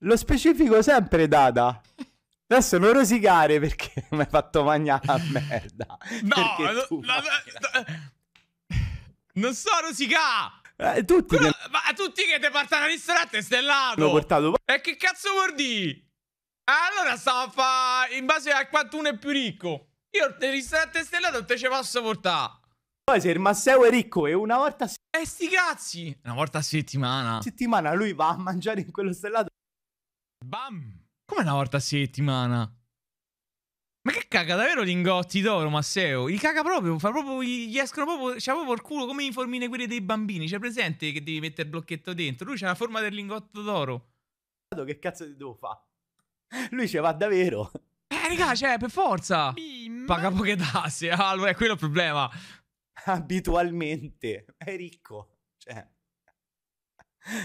Lo specifico sempre Dada. Adesso non rosicare perché mi hai fatto mangiare la merda. No, no, no, no, non so rosicà. Eh, tutti Però, che... Ma tutti che te partono al ristorante stellato. L'ho portato. E che cazzo vuol dire? Eh, allora stavo a fare in base a quanto uno è più ricco. Io il ristorante stellato te ce posso portare. Poi se il Masseo è ricco e una volta... E eh, sti cazzi! Una volta a settimana. Settimana lui va a mangiare in quello stellato Bam! Come una volta a settimana? Ma che caga davvero lingotti d'oro, Masseo? Li caga proprio, fa proprio, gli escono proprio, c'ha proprio il culo come i formine quelle dei bambini. C'è presente che devi mettere il blocchetto dentro? Lui c'ha la forma del lingotto d'oro. Che cazzo devo fare? Lui ce va davvero. Eh, raga, cioè, per forza. Bim. Paga poche tasse, allora è quello il problema. Abitualmente, è ricco, cioè...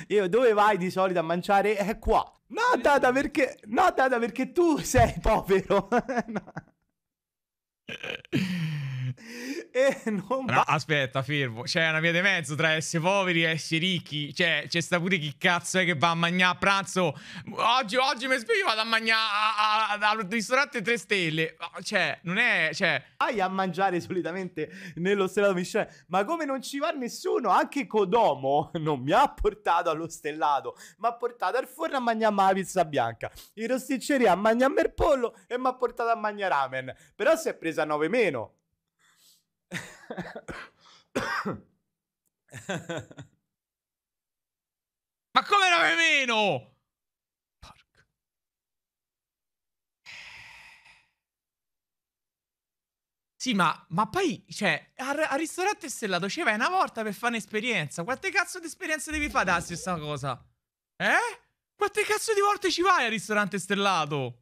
Io dove vai di solito a mangiare? È eh, qua. No, Tata, perché, no, tata, perché tu sei povero. no. e non no, aspetta, fermo. C'è una via di mezzo tra essere poveri e essere ricchi. Cioè, c'è sta pure chi cazzo è che va a mangiare a pranzo. Oggi, oggi mi spieghi vado a mangiare al ristorante 3 stelle. Cioè, non è... Cioè... Vai a mangiare solitamente nello stellato Michelin. Ma come non ci va nessuno? Anche Codomo non mi ha portato allo stellato. Mi ha portato al forno a mangiare la pizza bianca. In rosticceria a mangiare il pollo e mi ha portato a mangiare ramen. Però si è presa 9 meno. Ma come non meno? Porco. Sì, ma, ma poi, cioè, al, al ristorante stellato ci vai una volta per fare un'esperienza. Quante cazzo di esperienze devi fare da stessa cosa? Eh? Quante cazzo di volte ci vai al ristorante stellato?